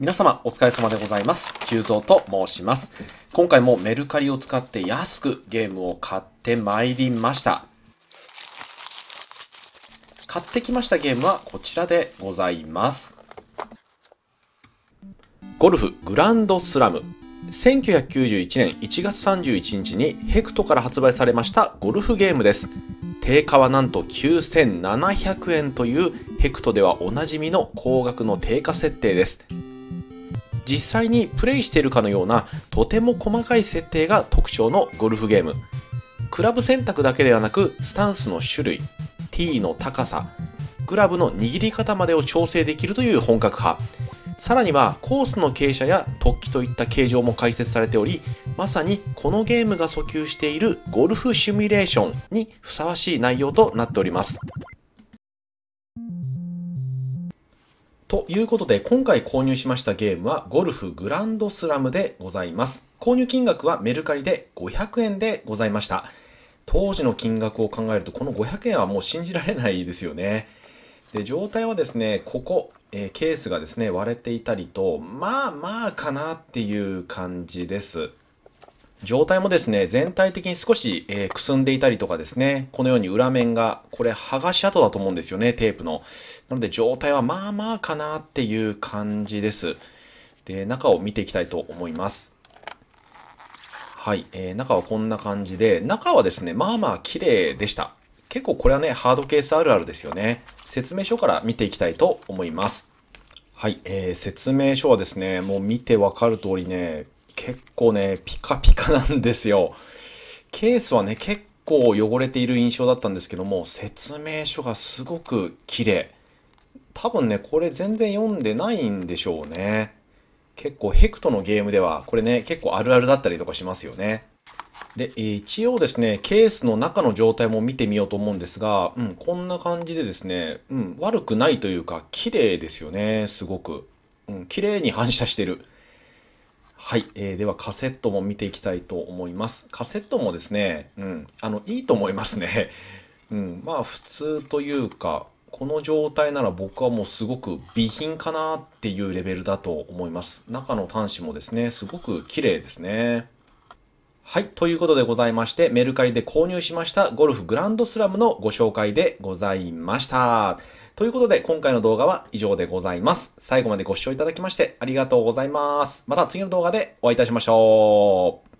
皆様お疲れ様でございます。修造と申します。今回もメルカリを使って安くゲームを買ってまいりました。買ってきましたゲームはこちらでございます。ゴルフグランドスラム1991年1月31日にヘクトから発売されましたゴルフゲームです。定価はなんと9700円というヘクトではおなじみの高額の定価設定です。実際にプレイしているかのようなとても細かい設定が特徴のゴルフゲーム。クラブ選択だけではなく、スタンスの種類、ティーの高さ、グラブの握り方までを調整できるという本格派。さらにはコースの傾斜や突起といった形状も解説されており、まさにこのゲームが訴求しているゴルフシミュレーションにふさわしい内容となっております。ということで、今回購入しましたゲームはゴルフグランドスラムでございます。購入金額はメルカリで500円でございました。当時の金額を考えると、この500円はもう信じられないですよね。で、状態はですね、ここ、えー、ケースがですね、割れていたりと、まあまあかなっていう感じです。状態もですね、全体的に少し、えー、くすんでいたりとかですね、このように裏面が、これ剥がし跡だと思うんですよね、テープの。なので状態はまあまあかなっていう感じです。で、中を見ていきたいと思います。はい、えー、中はこんな感じで、中はですね、まあまあ綺麗でした。結構これはね、ハードケースあるあるですよね。説明書から見ていきたいと思います。はい、えー、説明書はですね、もう見てわかる通りね、結構ね、ピカピカなんですよ。ケースはね、結構汚れている印象だったんですけども、説明書がすごく綺麗。多分ね、これ全然読んでないんでしょうね。結構ヘクトのゲームでは、これね、結構あるあるだったりとかしますよね。で、一応ですね、ケースの中の状態も見てみようと思うんですが、うん、こんな感じでですね、うん、悪くないというか、綺麗ですよね、すごく。うん、綺麗に反射してる。はい、えー、ではカセットも見ていきたいと思います。カセットもですね、うん、あのいいと思いますね。うん、まあ普通というか、この状態なら僕はもうすごく備品かなっていうレベルだと思います。中の端子もですね、すごく綺麗ですね。はい。ということでございまして、メルカリで購入しましたゴルフグランドスラムのご紹介でございました。ということで、今回の動画は以上でございます。最後までご視聴いただきましてありがとうございます。また次の動画でお会いいたしましょう。